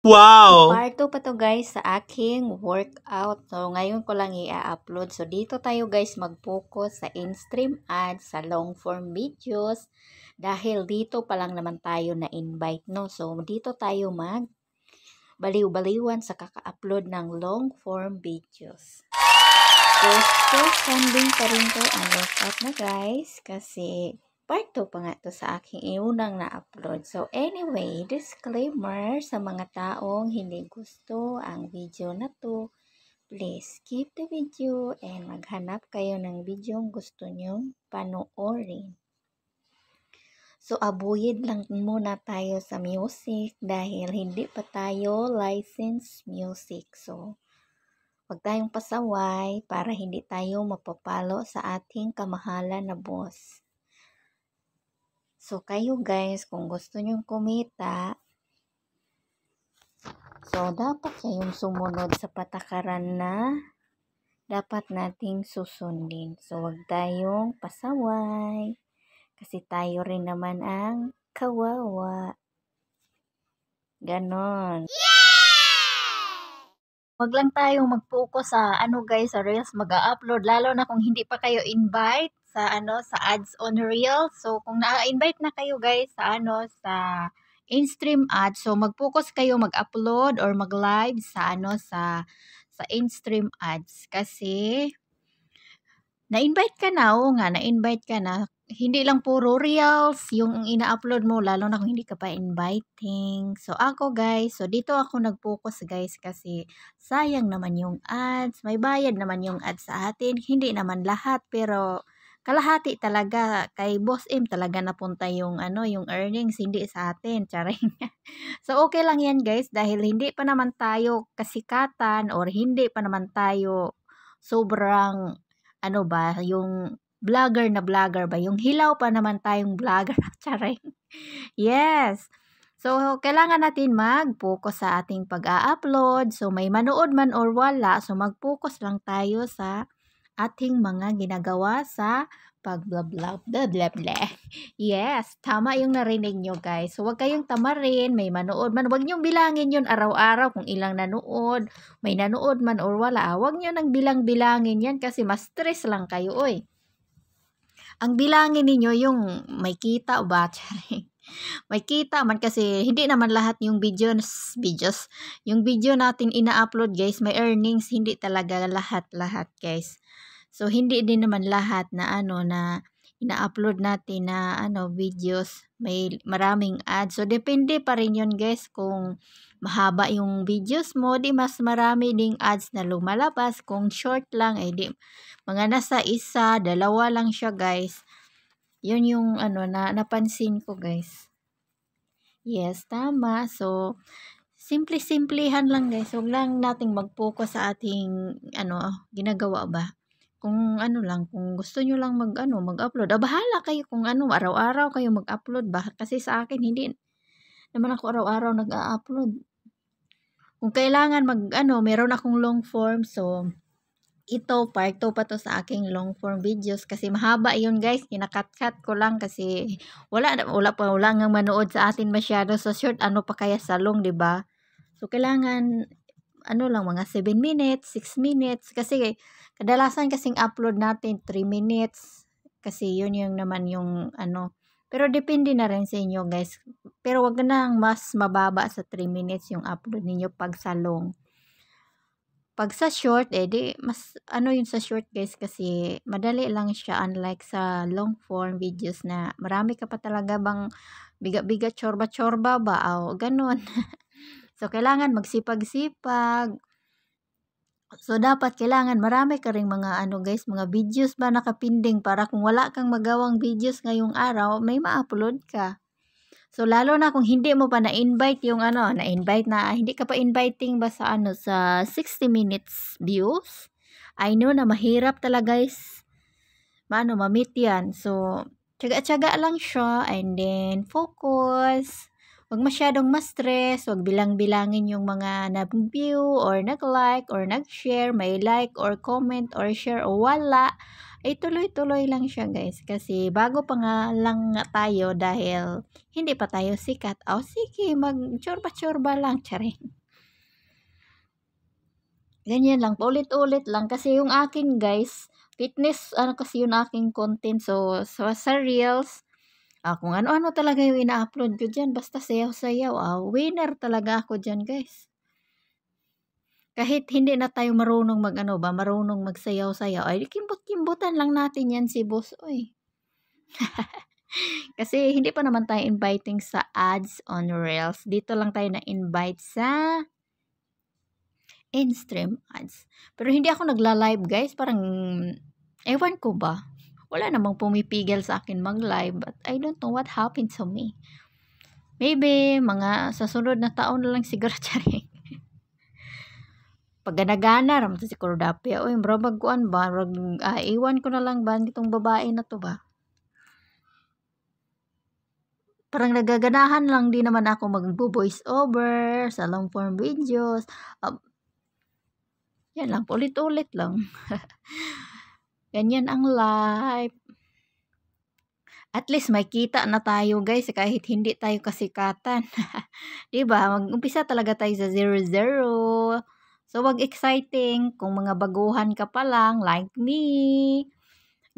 Wow! Part 2 pa to guys sa aking workout. So, ngayon ko lang i-upload. So, dito tayo guys mag-focus sa in-stream ads, sa long-form videos. Dahil dito pa lang naman tayo na-invite, no? So, dito tayo mag baliw-baliwan sa kaka-upload ng long-form videos. So, so, standing pa rin to ang workout na guys. Kasi, Part 2 pa nga to sa aking iunang na-upload. So anyway, disclaimer sa mga taong hindi gusto ang video na to. Please keep the video and maghanap kayo ng video ang gusto nyong panoorin. So, abuyid lang muna tayo sa music dahil hindi pa tayo licensed music. So, huwag tayong pasaway para hindi tayo mapapalo sa ating kamahalan na boss. So, kayo guys, kung gusto nyong kumita, so, dapat kayong sumunod sa patakaran na dapat nating susundin. So, wag tayong pasaway. Kasi tayo rin naman ang kawawa. Ganon. Yeah! Wag lang tayong mag-focus sa ano guys, sa reels mag-upload. Lalo na kung hindi pa kayo invite sa ano sa ads on Reel. So kung na-invite na kayo guys sa ano sa in-stream ads, so mag-focus kayo mag-upload or mag-live sa ano sa sa in-stream ads kasi na-invite ka na, o nga, na-invite ka na. Hindi lang puro reels yung ina-upload mo, lalo na kung hindi ka pa inviting. So, ako guys, so dito ako nag-focus guys kasi sayang naman yung ads. May bayad naman yung ads sa atin. Hindi naman lahat, pero kalahati talaga kay Boss M talaga napunta yung ano yung earnings hindi sa atin charing so okay lang yan guys dahil hindi pa naman tayo kasikatan or hindi pa naman tayo sobrang ano ba yung vlogger na vlogger ba yung hilaw pa naman tayong vlogger charing yes So, kailangan natin mag-focus sa ating pag-upload. So, may manood man or wala. So, mag-focus lang tayo sa ating mga ginagawa sa pagblab Yes, tama yung narinig nyo guys. huwag kayong tamarin, may manood man. Huwag nyong bilangin yun araw-araw kung ilang nanood, may nanood man or wala. Huwag nyo nang bilang-bilangin yan kasi mas stress lang kayo, oy. Ang bilangin ninyo yung may kita o battery. May kita man kasi hindi naman lahat yung videos, videos. Yung video natin ina-upload guys, may earnings, hindi talaga lahat-lahat guys. So hindi din naman lahat na ano na ina-upload natin na ano videos, may maraming ads. So depende pa rin yun guys kung mahaba yung videos mo, di mas marami ding ads na lumalabas. Kung short lang, eh di, mga nasa isa, dalawa lang siya guys. Yun yung ano na napansin ko guys. Yes, tama. So, simple simplehan lang guys. Huwag lang nating mag-focus sa ating ano, ginagawa ba. Kung ano lang, kung gusto nyo lang mag, ano, mag-upload. Ah, bahala kayo kung ano, araw-araw kayo mag-upload ba. Kasi sa akin, hindi naman ako araw-araw nag-upload. Kung kailangan mag, ano, meron akong long form. So, ito, part 2 pa to sa aking long form videos kasi mahaba yun guys, kinakat-cut ko lang kasi wala, wala pa, wala nang manood sa atin masyado sa so, short, ano pa kaya sa long, ba diba? So, kailangan, ano lang, mga 7 minutes, 6 minutes, kasi kadalasan kasing upload natin 3 minutes, kasi yun yung naman yung, ano, pero depende na rin sa inyo guys, pero wag na mas mababa sa 3 minutes yung upload ninyo pag sa long. Pag sa short, eh, di, mas ano yun sa short guys kasi madali lang siya unlike sa long form videos na marami ka pa talaga bang biga-biga chorba-chorba ba o ganun. so, kailangan magsipag-sipag. So, dapat kailangan marami ka rin mga ano guys, mga videos ba nakapinding para kung wala kang magawang videos ngayong araw, may ma-upload ka. So lalo na kung hindi mo pa na-invite yung ano, na-invite na hindi ka pa inviting ba sa ano sa 60 minutes views. I know na mahirap talaga guys. Maano, mamit yan. So, tsaga-tsaga lang siya and then focus. Huwag masyadong ma-stress, huwag bilang-bilangin yung mga nag-view or nag-like or nag-share, may like or comment or share o wala ay eh, tuloy-tuloy lang siya guys kasi bago pa nga lang tayo dahil hindi pa tayo sikat. O oh, sige, mag-chorba-chorba lang, charing. Ganyan lang, paulit-ulit lang kasi yung akin guys, fitness ano kasi yung aking content so so sa reels ah, kung ano-ano talaga yung ina-upload ko dyan basta sayaw-sayaw ah, winner talaga ako dyan guys kahit hindi na tayo marunong magano ba, marunong magsayaw-sayaw, ay kimbot-kimbotan lang natin yan si boss, oy. Kasi hindi pa naman tayo inviting sa ads on Rails. Dito lang tayo na-invite sa in-stream ads. Pero hindi ako nagla-live guys. Parang, ewan ko ba? Wala namang pumipigil sa akin mag-live. But I don't know what happened to me. Maybe, mga sa sunod na taon na lang siguro charing paganagana ram si Kordapya oy bro baguan ba rag uh, iwan ko na lang ba nitong babae na to ba parang nagaganahan lang din naman ako mag voice over sa long form videos uh, yan lang ulit-ulit lang ganyan ang life at least may kita na tayo guys kahit hindi tayo kasikatan 'di ba mag-umpisa talaga tayo sa 00 So, wag exciting kung mga baguhan ka pa lang like me.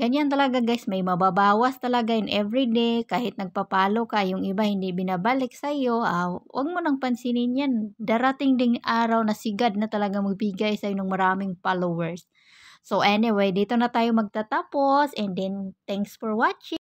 Ganyan talaga guys, may mababawas talaga in everyday. Kahit nagpapalo ka, yung iba hindi binabalik sa'yo, ah, wag mo nang pansinin yan. Darating ding araw na sigad na talaga magbigay iyo ng maraming followers. So anyway, dito na tayo magtatapos and then thanks for watching.